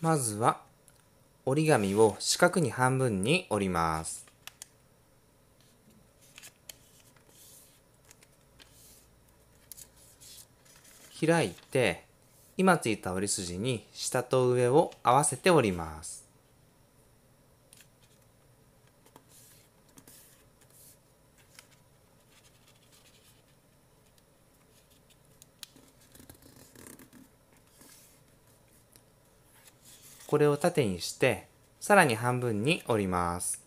まずは折り紙を四角に半分に折ります。開いて今ついた折り筋に下と上を合わせて折ります。これを縦にしてさらに半分に折ります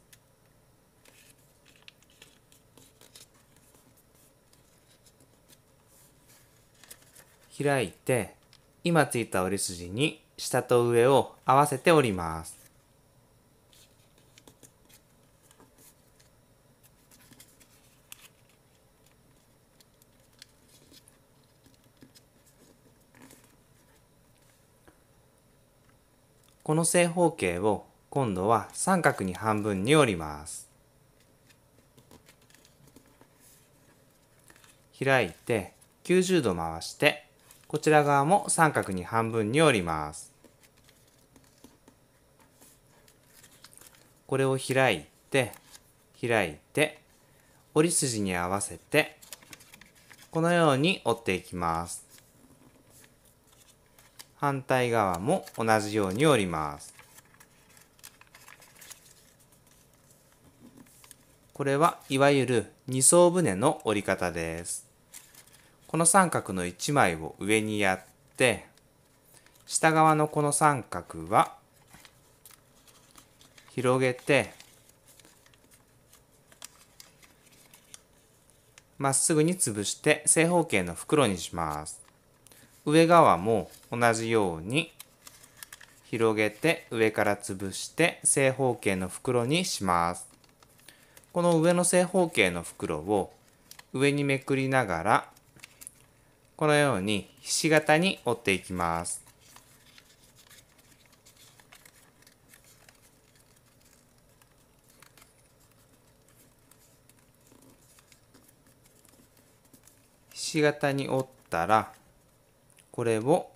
開いて今ついた折り筋に下と上を合わせて折りますこの正方形を今度は三角に半分に折ります。開いて90度回してこちら側も三角に半分に折ります。これを開いて開いて折り筋に合わせてこのように折っていきます。反対側も同じように折ります。これはいわゆる二層船の折り方です。この三角の1枚を上にやって、下側のこの三角は広げて、まっすぐに潰して正方形の袋にします。上側も同じように広げて上から潰して正方形の袋にします。この上の正方形の袋を上にめくりながらこのようにひし形に折っていきます。ひし形に折ったらこれを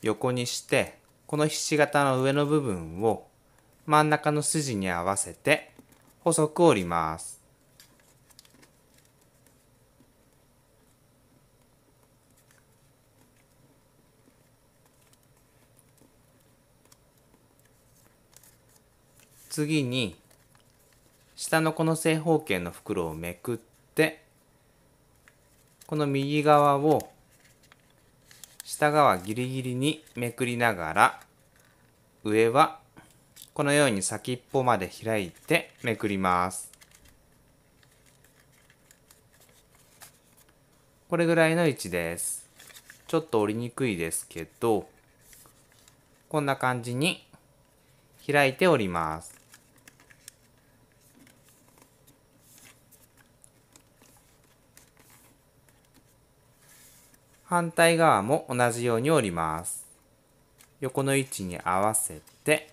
横にしてこのひし形の上の部分を真ん中の筋に合わせて細く折ります。次に下のこの正方形の袋をめくってこの右側を下側ギリギリにめくりながら上はこのように先っぽまで開いてめくりますこれぐらいの位置ですちょっと折りにくいですけどこんな感じに開いております反対側も同じように折ります横の位置に合わせて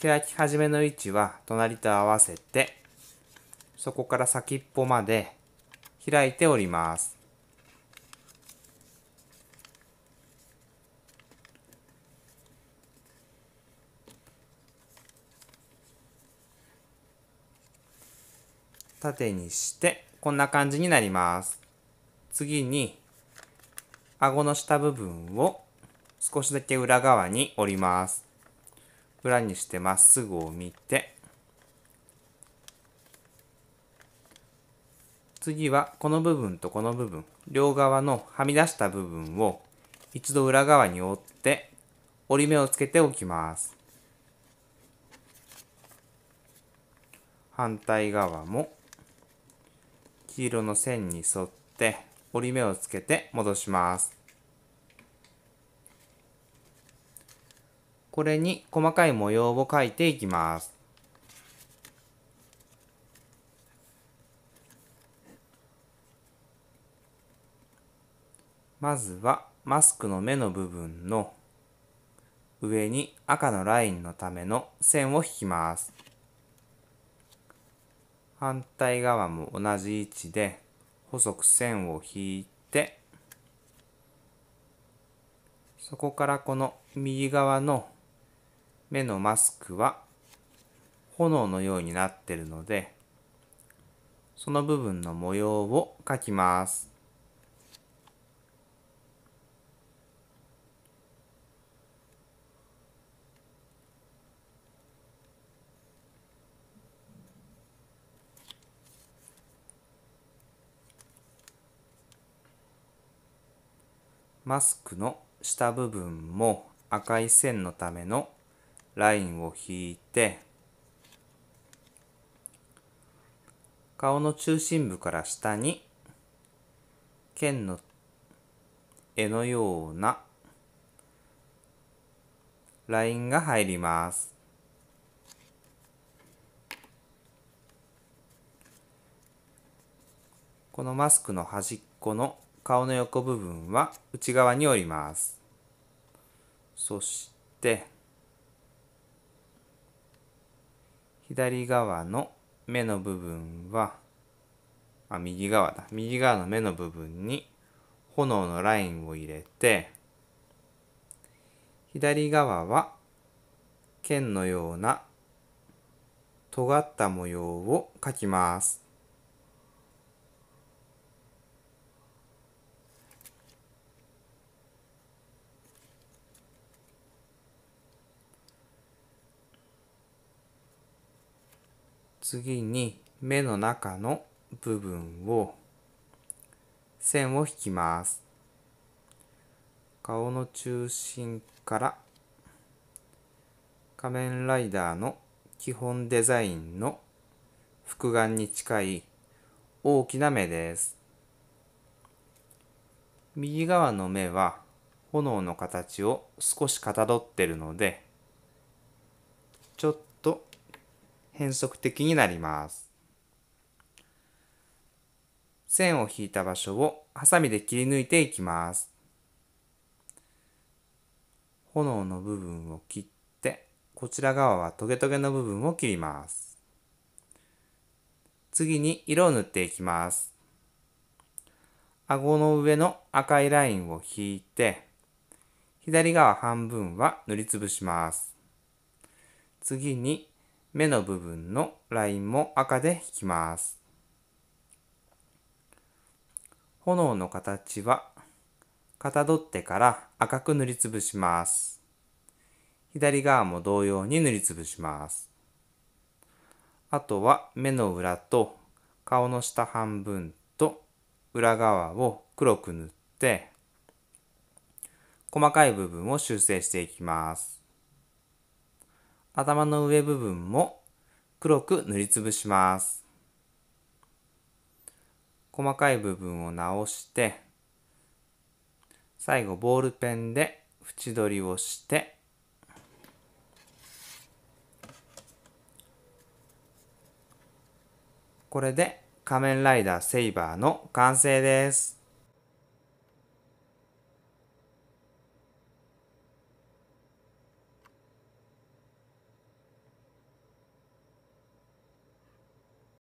開き始めの位置は隣と合わせてそこから先っぽまで開いております縦にしてこんな感じになります次に顎の下部分を少しだけ裏側に折ります。裏にしてまっすぐを見て、次はこの部分とこの部分、両側のはみ出した部分を一度裏側に折って折り目をつけておきます。反対側も黄色の線に沿って折り目をつけて戻します。これに細かい模様を描いていきます。まずはマスクの目の部分の上に赤のラインのための線を引きます。反対側も同じ位置で細く線を引いてそこからこの右側の目のマスクは炎のようになってるのでその部分の模様を描きます。マスクの下部分も赤い線のためのラインを引いて顔の中心部から下に剣の絵のようなラインが入ります。このマスクの端っこの顔の横部分は内側に折ります。そして左側の目の部分はあ右側だ右側の目の部分に炎のラインを入れて左側は剣のような尖った模様を描きます。次に目の中の部分を線を引きます顔の中心から仮面ライダーの基本デザインの複眼に近い大きな目です右側の目は炎の形を少しかたどってるのでちょっ変則的になります。線を引いた場所をハサミで切り抜いていきます。炎の部分を切って、こちら側はトゲトゲの部分を切ります。次に色を塗っていきます。顎の上の赤いラインを引いて、左側半分は塗りつぶします。次に目の部分のラインも赤で引きます。炎の形はかたどってから赤く塗りつぶします。左側も同様に塗りつぶします。あとは目の裏と顔の下半分と裏側を黒く塗って細かい部分を修正していきます。頭の上部分も黒く塗りつぶします。細かい部分を直して、最後ボールペンで縁取りをして、これで仮面ライダーセイバーの完成です。